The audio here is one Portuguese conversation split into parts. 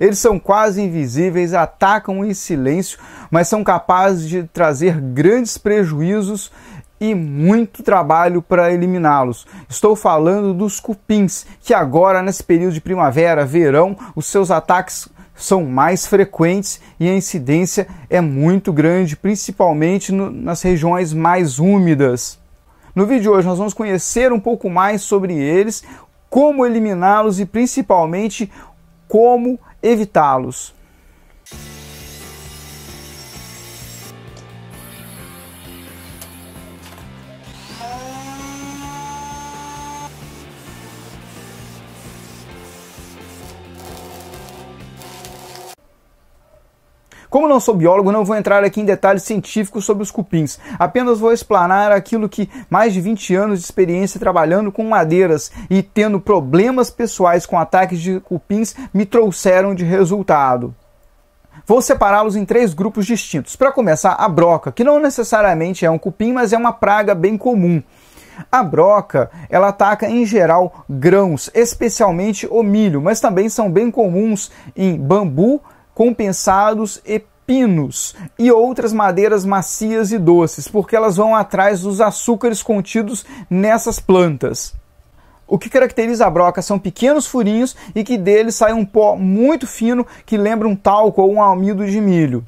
Eles são quase invisíveis, atacam em silêncio, mas são capazes de trazer grandes prejuízos e muito trabalho para eliminá-los. Estou falando dos cupins, que agora, nesse período de primavera, verão, os seus ataques são mais frequentes e a incidência é muito grande, principalmente no, nas regiões mais úmidas. No vídeo de hoje, nós vamos conhecer um pouco mais sobre eles, como eliminá-los e principalmente como evitá-los. Como não sou biólogo, não vou entrar aqui em detalhes científicos sobre os cupins. Apenas vou explanar aquilo que mais de 20 anos de experiência trabalhando com madeiras e tendo problemas pessoais com ataques de cupins me trouxeram de resultado. Vou separá-los em três grupos distintos. Para começar, a broca, que não necessariamente é um cupim, mas é uma praga bem comum. A broca, ela ataca em geral grãos, especialmente o milho, mas também são bem comuns em bambu compensados e pinos e outras madeiras macias e doces, porque elas vão atrás dos açúcares contidos nessas plantas. O que caracteriza a broca são pequenos furinhos e que dele sai um pó muito fino que lembra um talco ou um amido de milho.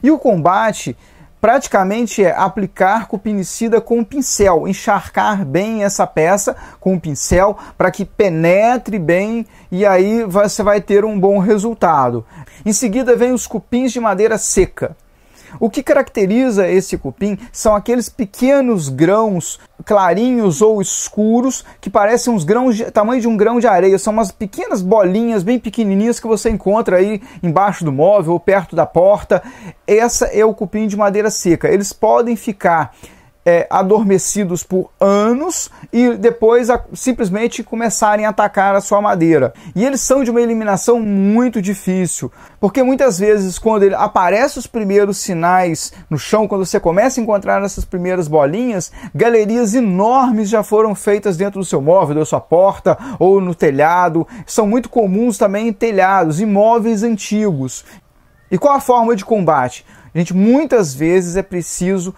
E o combate praticamente é aplicar cupinicida com pincel, encharcar bem essa peça com pincel para que penetre bem e aí você vai ter um bom resultado. Em seguida vem os cupins de madeira seca. O que caracteriza esse cupim são aqueles pequenos grãos clarinhos ou escuros que parecem uns grãos de, tamanho de um grão de areia, são umas pequenas bolinhas bem pequenininhas que você encontra aí embaixo do móvel ou perto da porta. Essa é o cupim de madeira seca. Eles podem ficar é, adormecidos por anos e depois a, simplesmente começarem a atacar a sua madeira. E eles são de uma eliminação muito difícil, porque muitas vezes quando ele aparece os primeiros sinais no chão, quando você começa a encontrar essas primeiras bolinhas, galerias enormes já foram feitas dentro do seu móvel, da sua porta ou no telhado. São muito comuns também em telhados, imóveis antigos. E qual a forma de combate? Gente, muitas vezes é preciso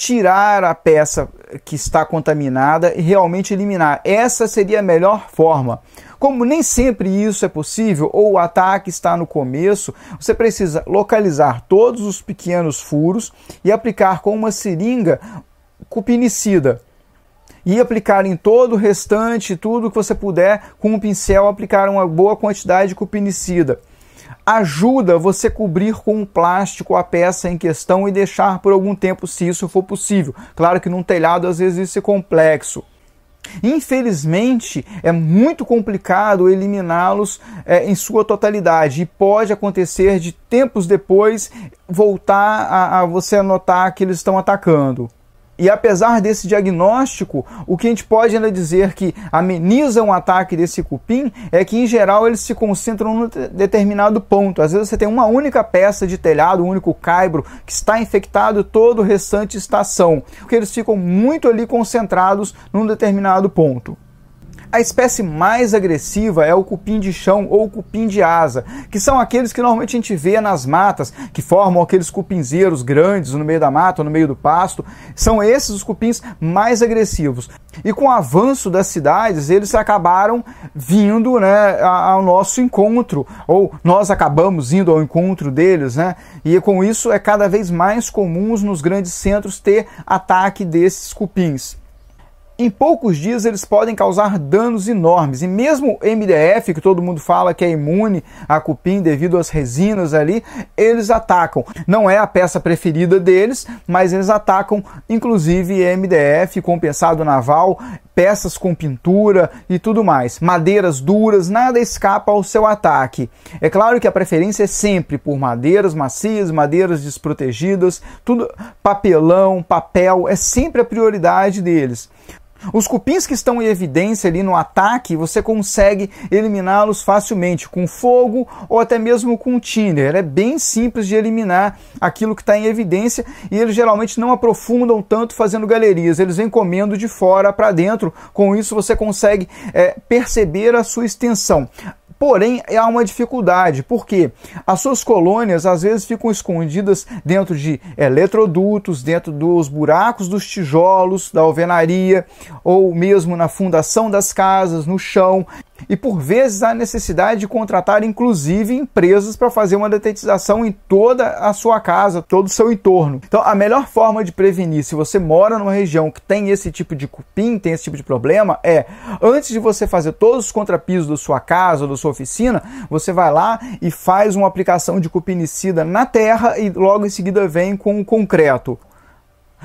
tirar a peça que está contaminada e realmente eliminar. Essa seria a melhor forma. Como nem sempre isso é possível ou o ataque está no começo, você precisa localizar todos os pequenos furos e aplicar com uma seringa cupinicida e aplicar em todo o restante, tudo que você puder, com um pincel, aplicar uma boa quantidade de cupinicida ajuda você cobrir com um plástico a peça em questão e deixar por algum tempo, se isso for possível. Claro que num telhado às vezes isso é complexo. Infelizmente, é muito complicado eliminá-los é, em sua totalidade e pode acontecer de tempos depois voltar a, a você notar que eles estão atacando. E apesar desse diagnóstico, o que a gente pode ainda dizer que ameniza um ataque desse cupim é que, em geral, eles se concentram num determinado ponto. Às vezes você tem uma única peça de telhado, um único caibro, que está infectado todo o restante estação, porque eles ficam muito ali concentrados num determinado ponto. A espécie mais agressiva é o cupim de chão ou cupim de asa, que são aqueles que normalmente a gente vê nas matas, que formam aqueles cupinzeiros grandes no meio da mata ou no meio do pasto. São esses os cupins mais agressivos. E com o avanço das cidades, eles acabaram vindo né, ao nosso encontro, ou nós acabamos indo ao encontro deles, né? E com isso é cada vez mais comuns nos grandes centros ter ataque desses cupins em poucos dias eles podem causar danos enormes. E mesmo MDF, que todo mundo fala que é imune a cupim devido às resinas ali, eles atacam. Não é a peça preferida deles, mas eles atacam inclusive MDF, compensado naval, peças com pintura e tudo mais. Madeiras duras, nada escapa ao seu ataque. É claro que a preferência é sempre por madeiras macias, madeiras desprotegidas, tudo papelão, papel é sempre a prioridade deles. Os cupins que estão em evidência ali no ataque, você consegue eliminá-los facilmente com fogo ou até mesmo com tinder. É bem simples de eliminar aquilo que está em evidência e eles geralmente não aprofundam tanto fazendo galerias, eles vêm comendo de fora para dentro. Com isso, você consegue é, perceber a sua extensão. Porém, há uma dificuldade, porque as suas colônias às vezes ficam escondidas dentro de eletrodutos, dentro dos buracos dos tijolos da alvenaria, ou mesmo na fundação das casas, no chão e por vezes há necessidade de contratar inclusive empresas para fazer uma detetização em toda a sua casa, todo o seu entorno. Então, a melhor forma de prevenir, se você mora numa região que tem esse tipo de cupim, tem esse tipo de problema, é antes de você fazer todos os contrapisos da sua casa, da sua oficina, você vai lá e faz uma aplicação de cupinicida na terra e logo em seguida vem com o concreto.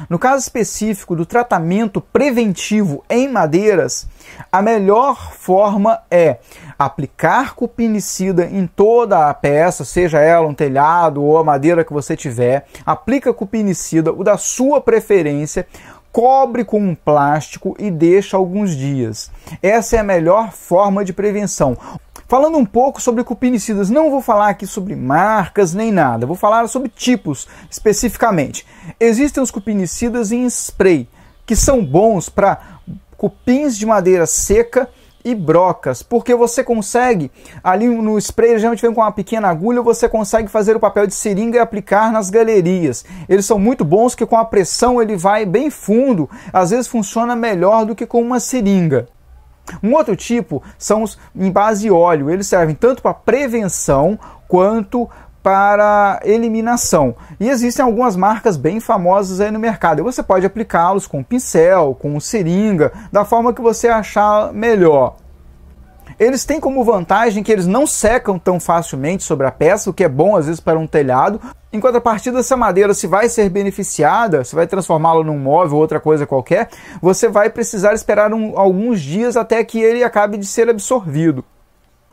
No caso específico do tratamento preventivo em madeiras, a melhor forma é aplicar cupinicida em toda a peça, seja ela um telhado ou a madeira que você tiver. Aplica cupinicida, o da sua preferência, cobre com um plástico e deixa alguns dias. Essa é a melhor forma de prevenção falando um pouco sobre cupinicidas. Não vou falar aqui sobre marcas nem nada, vou falar sobre tipos especificamente. Existem os cupinicidas em spray, que são bons para cupins de madeira seca e brocas, porque você consegue, ali no spray, geralmente vem com uma pequena agulha, você consegue fazer o papel de seringa e aplicar nas galerias. Eles são muito bons, que com a pressão ele vai bem fundo, às vezes funciona melhor do que com uma seringa. Um outro tipo são os em base óleo. Eles servem tanto para prevenção quanto para eliminação. E existem algumas marcas bem famosas aí no mercado. E você pode aplicá-los com pincel, com seringa, da forma que você achar melhor. Eles têm como vantagem que eles não secam tão facilmente sobre a peça, o que é bom às vezes para um telhado. Em contrapartida, dessa madeira, se vai ser beneficiada, se vai transformá-la num móvel ou outra coisa qualquer, você vai precisar esperar um, alguns dias até que ele acabe de ser absorvido.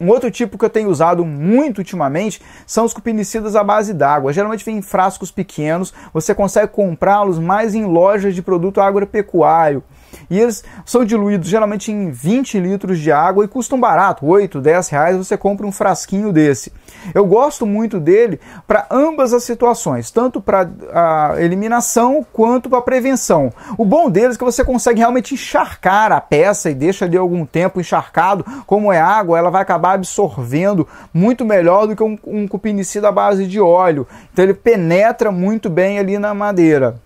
Um outro tipo que eu tenho usado muito ultimamente são os cupinicidas à base d'água. Geralmente vem em frascos pequenos, você consegue comprá-los mais em lojas de produto agropecuário. E eles são diluídos geralmente em 20 litros de água e custam barato, 8, 10 reais você compra um frasquinho desse. Eu gosto muito dele para ambas as situações, tanto para a eliminação quanto para a prevenção. O bom deles é que você consegue realmente encharcar a peça e deixa ali algum tempo encharcado. Como é água, ela vai acabar absorvendo muito melhor do que um, um cupinicida à base de óleo. Então ele penetra muito bem ali na madeira.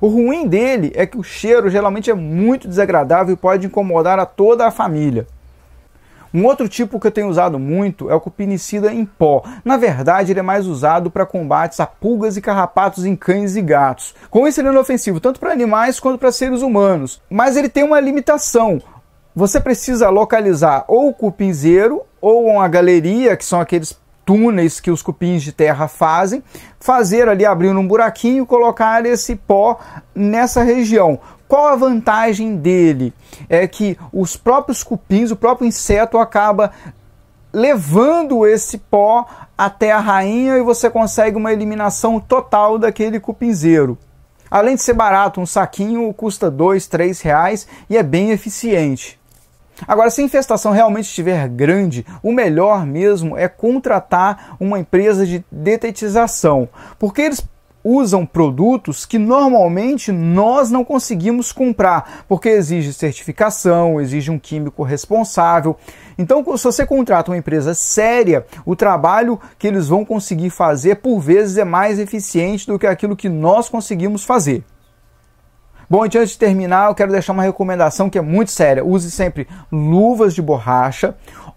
O ruim dele é que o cheiro geralmente é muito desagradável e pode incomodar a toda a família. Um outro tipo que eu tenho usado muito é o cupinicida em pó. Na verdade, ele é mais usado para combates a pulgas e carrapatos em cães e gatos. Com isso, ele é inofensivo tanto para animais quanto para seres humanos. Mas ele tem uma limitação. Você precisa localizar ou o cupinzeiro ou uma galeria, que são aqueles túneis que os cupins de terra fazem, fazer ali abrir um buraquinho, colocar esse pó nessa região. Qual a vantagem dele? É que os próprios cupins, o próprio inseto acaba levando esse pó até a rainha e você consegue uma eliminação total daquele cupinzeiro. Além de ser barato, um saquinho custa dois, três reais e é bem eficiente. Agora, se a infestação realmente estiver grande, o melhor mesmo é contratar uma empresa de detetização, porque eles usam produtos que normalmente nós não conseguimos comprar, porque exige certificação, exige um químico responsável. Então, se você contrata uma empresa séria, o trabalho que eles vão conseguir fazer por vezes é mais eficiente do que aquilo que nós conseguimos fazer. Bom, e antes de terminar, eu quero deixar uma recomendação que é muito séria. Use sempre luvas de borracha,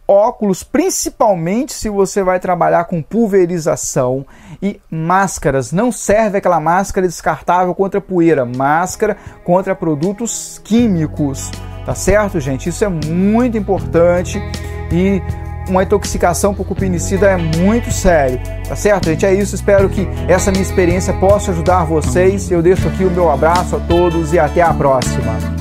óculos, principalmente se você vai trabalhar com pulverização e máscaras. Não serve aquela máscara descartável contra poeira, máscara contra produtos químicos, tá certo, gente? Isso é muito importante e uma intoxicação por cupinicida é muito sério, tá certo, gente? É isso, espero que essa minha experiência possa ajudar vocês. Eu deixo aqui o meu abraço a todos e até a próxima.